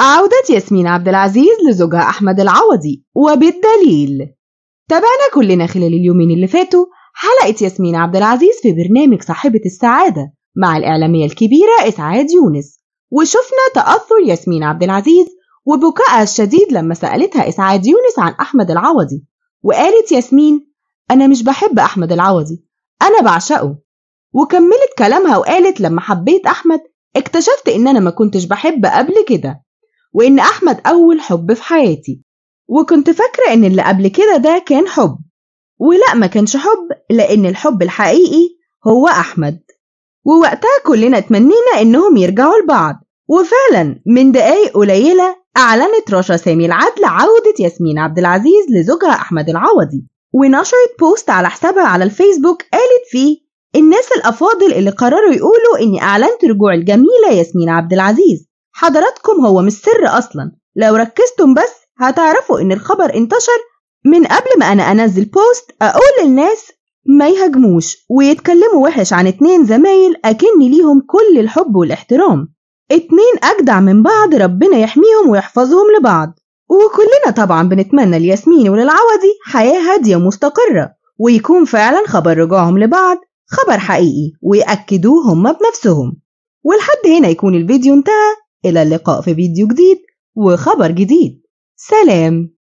عودة ياسمين عبد العزيز لزوجها أحمد العوضي وبالدليل تابعنا كلنا خلال اليومين اللي فاتوا حلقة ياسمين عبد العزيز في برنامج صاحبة السعادة مع الإعلامية الكبيرة إسعاد يونس وشفنا تأثر ياسمين عبد العزيز وبكائها الشديد لما سألتها إسعاد يونس عن أحمد العوضي وقالت ياسمين أنا مش بحب أحمد العوضي أنا بعشقه وكملت كلامها وقالت لما حبيت أحمد اكتشفت إن أنا ما كنتش بحب قبل كده وإن أحمد أول حب في حياتي وكنت فاكرة إن اللي قبل كده ده كان حب ولا ما كانش حب لأن الحب الحقيقي هو أحمد ووقتها كلنا اتمنينا إنهم يرجعوا لبعض وفعلا من دقايق قليلة أعلنت رشا سامي العدل عودة ياسمين عبد العزيز لزوجها أحمد العوضي ونشرت بوست على حسابها على الفيسبوك قالت فيه الناس الأفاضل اللي قرروا يقولوا إني أعلنت رجوع الجميلة ياسمين عبد العزيز حضراتكم هو مش سر أصلا لو ركزتم بس هتعرفوا إن الخبر انتشر من قبل ما أنا أنزل بوست أقول للناس ما يهاجموش ويتكلموا وحش عن اتنين زمايل أكن ليهم كل الحب والاحترام اتنين أجدع من بعض ربنا يحميهم ويحفظهم لبعض وكلنا طبعا بنتمنى لياسمين وللعوضي حياة هادية ومستقرة ويكون فعلا خبر رجوعهم لبعض خبر حقيقي ويأكدوه هما بنفسهم ولحد هنا يكون الفيديو انتهى إلى اللقاء في فيديو جديد وخبر جديد سلام